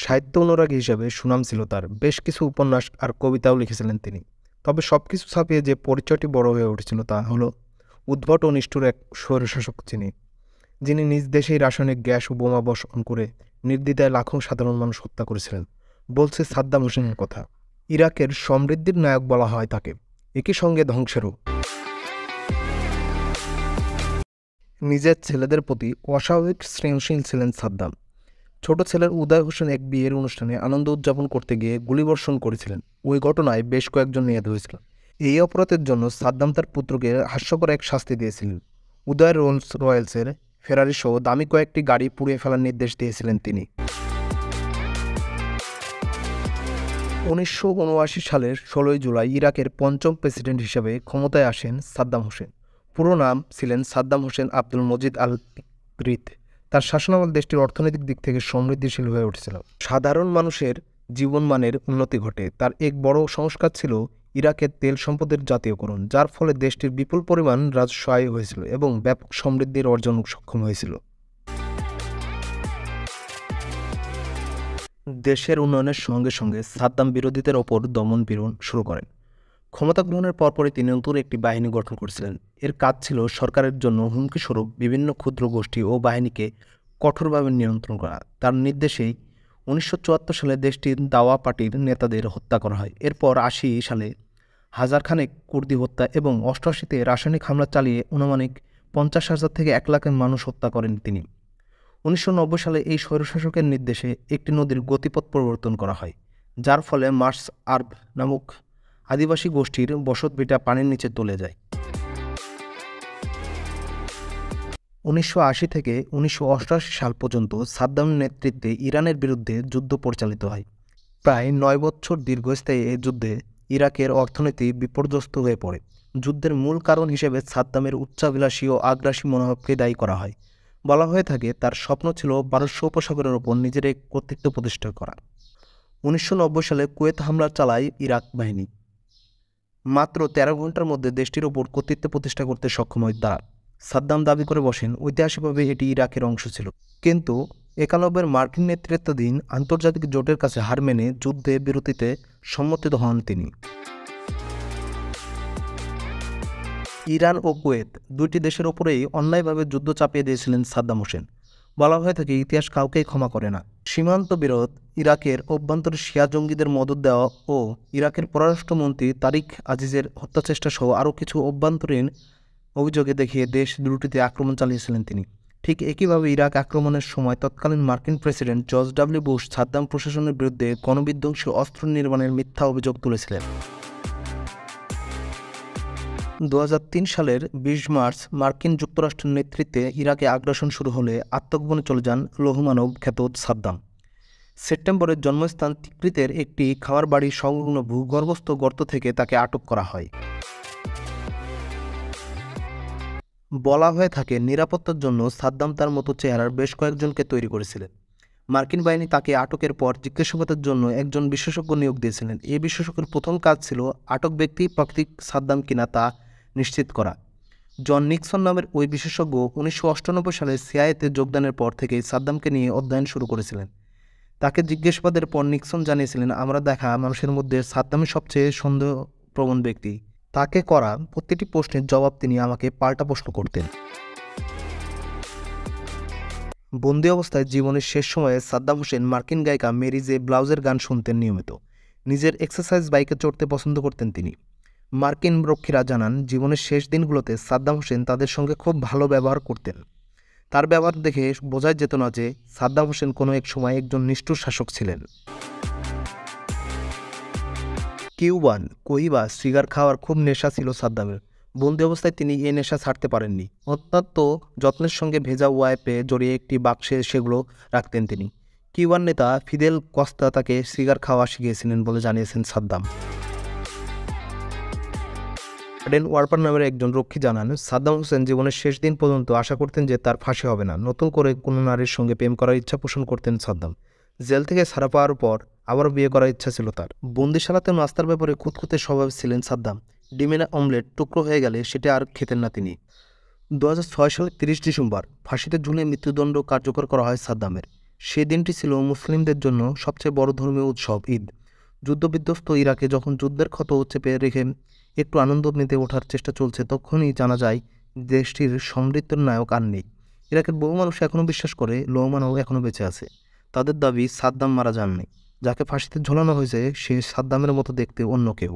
সাহিত্য অনুরাগী হিসাবে সুনাম ছিল তার বেশ কিছু উপন্যাস আর কবিতাও লিখেছিলেন তিনি তবে সব কিছু ছাপিয়ে যে পরিচয়টি বড় হয়ে উঠেছিল তা হলো উদ্ভট ও নিষ্ঠুর এক স্বৈরশাসক তিনি যিনি নিজ দেশেই রাসায়নিক গ্যাস ও বোমা বর্ষণ করে নির্দ্বিধায় লাখো সাধারণ মানুষ হত্যা করেছিলেন বলছে সাদ্দাম হোসেনের কথা ইরাকের সমৃদ্ধির নায়ক বলা হয় তাকে একই সঙ্গে ধ্বংসেরও নিজের ছেলেদের প্রতি অস্বাভাবিক সৃজনশীল ছিলেন সাদ্দাম ছোট ছেলের উদয় হোসেন এক বিয়ের অনুষ্ঠানে আনন্দ উদযাপন করতে গিয়ে গুলিবর্ষণ করেছিলেন ওই ঘটনায় বেশ কয়েকজন নিহত হয়েছিল এই অপরাধের জন্য সাদ্দাম তার পুত্রকে হাস্যকর এক শাস্তি দিয়েছিলেন উদয় রোলস রয়্যালসের ফেরারি সহ দামি কয়েকটি গাড়ি পুড়িয়ে ফেলার নির্দেশ দিয়েছিলেন তিনি উনিশশো সালের ষোলোই জুলাই ইরাকের পঞ্চম প্রেসিডেন্ট হিসেবে ক্ষমতায় আসেন সাদ্দাম হোসেন পুরো নাম ছিলেন সাদ্দাম হোসেন আব্দুল মজিদ আল গ্রিথ তার শাসনামল দেশটির অর্থনৈতিক দিক থেকে সমৃদ্ধিশীল হয়ে উঠেছিল সাধারণ মানুষের জীবনমানের উন্নতি ঘটে তার এক বড় সংস্কার ছিল ইরাকের তেল সম্পদের জাতীয়করণ যার ফলে দেশটির বিপুল পরিমাণ রাজস্ব আয় হয়েছিল এবং ব্যাপক সমৃদ্ধির অর্জন সক্ষম হয়েছিল দেশের উন্নয়নের সঙ্গে সঙ্গে সাদ্দাম বিরোধীদের ওপর দমন পীড়ন শুরু করেন ক্ষমতা গ্রহণের পরপরই তিনি নতুন একটি বাহিনী গঠন করেছিলেন এর কাজ ছিল সরকারের জন্য হুমকিস্বরূপ বিভিন্ন ক্ষুদ্র গোষ্ঠী ও বাহিনীকে কঠোরভাবে নিয়ন্ত্রণ করা তার নির্দেশেই উনিশশো সালে দেশটির দাওয়া পার্টির নেতাদের হত্যা করা হয় এরপর আশি সালে হাজারখানেক কুর্দি হত্যা এবং অষ্টআশিতে রাসায়নিক হামলা চালিয়ে অনুমানিক পঞ্চাশ হাজার থেকে এক লাখের মানুষ হত্যা করেন তিনি উনিশশো সালে এই স্বৈরশাসকের নির্দেশে একটি নদীর গতিপথ পরিবর্তন করা হয় যার ফলে মার্স আর্ব নামক আদিবাসী গোষ্ঠীর বসতভিটা পানির নিচে তলে যায় উনিশশো থেকে উনিশশো সাল পর্যন্ত সাদ্দাম নেতৃত্বে ইরানের বিরুদ্ধে যুদ্ধ পরিচালিত হয় প্রায় নয় বছর দীর্ঘস্থায়ী এই যুদ্ধে ইরাকের অর্থনীতি বিপর্যস্ত হয়ে পড়ে যুদ্ধের মূল কারণ হিসেবে সাদ্দামের উচ্চাভিলাষী ও আগ্রাসী মনোভাবকে দায়ী করা হয় বলা হয়ে থাকে তার স্বপ্ন ছিল পারস্য উপসাগরের ওপর নিজের এক কর্তৃত্ব প্রতিষ্ঠা করা উনিশশো সালে কুয়েত হামলা চালায় ইরাক বাহিনী মাত্র তেরো ঘন্টার মধ্যে দেশটির ওপর কর্তৃত্ব প্রতিষ্ঠা করতে সক্ষম হয় তারা সাদ্দাম দাবি করে বসেন ঐতিহাসিকভাবে এটি ইরাকের অংশ ছিল কিন্তু একানব্বের মার্কিন নেতৃত্বাধীন আন্তর্জাতিক জোটের কাছে হার মেনে যুদ্ধে বিরতিতে সম্মতিত হন তিনি ইরান ও কুয়েত দুইটি দেশের ওপরেই অন্যায়ভাবে যুদ্ধ চাপিয়ে দিয়েছিলেন সাদ্দাম হোসেন বলা হয়ে থাকে ইতিহাস কাউকেই ক্ষমা করে না সীমান্ত বিরোধ ইরাকের অভ্যন্তরে শিয়া জঙ্গিদের মদত দেওয়া ও ইরাকের পররাষ্ট্রমন্ত্রী তারিক আজিজের হত্যাচেষ্টা সহ আরও কিছু অভ্যন্তরীণ অভিযোগে দেখিয়ে দেশ দুটিতে আক্রমণ চালিয়েছিলেন তিনি ঠিক একইভাবে ইরাক আক্রমণের সময় তৎকালীন মার্কিন president George W Bush Saddam প্রশাসনের বিরুদ্ধে গণবিধ্বংসী অস্ত্র নির্মাণের মিথ্যা অভিযোগ তুলেছিলেন দু সালের বিশ মার্চ মার্কিন যুক্তরাষ্ট্রের নেতৃত্বে ইরাকে আগ্রাসন শুরু হলে আত্মগোপনে চলে যান লৌহমানব খ্যাত সাদ্দাম সেপ্টেম্বরের জন্মস্থান তিকৃতের একটি খাওয়ার বাড়ি সংলগ্ন ভূগর্ভস্থ গর্ত থেকে তাকে আটক করা হয় বলা হয়ে থাকে নিরাপত্তার জন্য সাদ্দাম তার মতো চেহারার বেশ কয়েকজনকে তৈরি করেছিলেন মার্কিন বাহিনী তাকে আটকের পর জিজ্ঞাসাবাদের জন্য একজন বিশেষজ্ঞ নিয়োগ দিয়েছিলেন এই বিশেষজ্ঞের প্রথম কাজ ছিল আটক ব্যক্তি প্রাকৃতিক সাদ্দাম কিনা তা নিশ্চিত করা জন নিক্সন নামের ওই বিশেষজ্ঞ উনিশশো সালে সিআইতে যোগদানের পর থেকেই সাদ্দামকে নিয়ে অধ্যয়ন শুরু করেছিলেন তাকে জিজ্ঞাসাবাদের পর নিক্সন জানিয়েছিলেন আমরা দেখা মানুষের মধ্যে সাদ্দামই সবচেয়ে সন্দেহপ্রবণ ব্যক্তি তাকে করা প্রতিটি প্রশ্নের জবাব তিনি আমাকে পাল্টা প্রশ্ন করতেন বন্দি অবস্থায় জীবনের শেষ সময়ে সাদ্দাম হোসেন মার্কিন গায়িকা মেরিজে ব্লাউজের গান শুনতেন নিয়মিত নিজের এক্সারসাইজ বাইকে চড়তে পছন্দ করতেন তিনি মার্কিন রক্ষীরা জানান জীবনের শেষ দিনগুলোতে সাদ্দাম হোসেন তাদের সঙ্গে খুব ভালো ব্যবহার করতেন তার ব্যবহার দেখে বোঝাই যেত না যে সাদ্দাম হোসেন কোনো এক সময় একজন নিষ্ঠুর শাসক ছিলেন কিউবান কই বা সিগার খাওয়ার খুব নেশা ছিল সাদ্দামের বন্দি অবস্থায় তিনি এই নেশা ছাড়তে পারেননি অত্যন্ত যত্নের সঙ্গে ভেজা ওয়াইপে জড়িয়ে একটি বাক্সে সেগুলো রাখতেন তিনি কিউবান নেতা ফিদেল কস্তা তাকে সিগার খাওয়া শিখিয়েছিলেন বলে জানিয়েছেন সাদ্দাম ডেন ওয়ার্পার নামের একজন রক্ষী জানান সাদ্দাম হোসেন জীবনের শেষ দিন পর্যন্ত আশা করতেন যে তার ফাঁসি হবে না নতুন করে কোনো নারীর সঙ্গে প্রেম করার ইচ্ছা পোষণ করতেন সাদ্দাম জেল থেকে ছাড়া পাওয়ার পর আবার বিয়ে করার ইচ্ছা ছিল তার বন্দিশালাতে নাস্তার ব্যাপারে খুঁতখুঁতে স্বভাব ছিলেন সাদ্দাম ডিমেনা অমলেট টুকরো হয়ে গেলে সেটা আর খেতেন না তিনি দু সালে তিরিশ ডিসেম্বর ফাঁসিতে ঝুলে মৃত্যুদণ্ড কার্যকর করা হয় সাদ্দামের সেই দিনটি ছিল মুসলিমদের জন্য সবচেয়ে বড় ধর্মীয় উৎসব ঈদ যুদ্ধবিধ্বস্ত ইরাকে যখন যুদ্ধের ক্ষত চেপে রেখে একটু আনন্দ মেতে ওঠার চেষ্টা চলছে তখনই জানা যায় দেশটির সমৃদ্ধ নায়ক আর নেই ইরাকের বহু মানুষ এখনও বিশ্বাস করে লোহমানও এখনও বেঁচে আছে তাদের দাবি সাদ্দাম মারা যাননি যাকে ফাঁসিতে ঝোলানো হয়েছে সে সাদ্দামের মতো দেখতে অন্য কেউ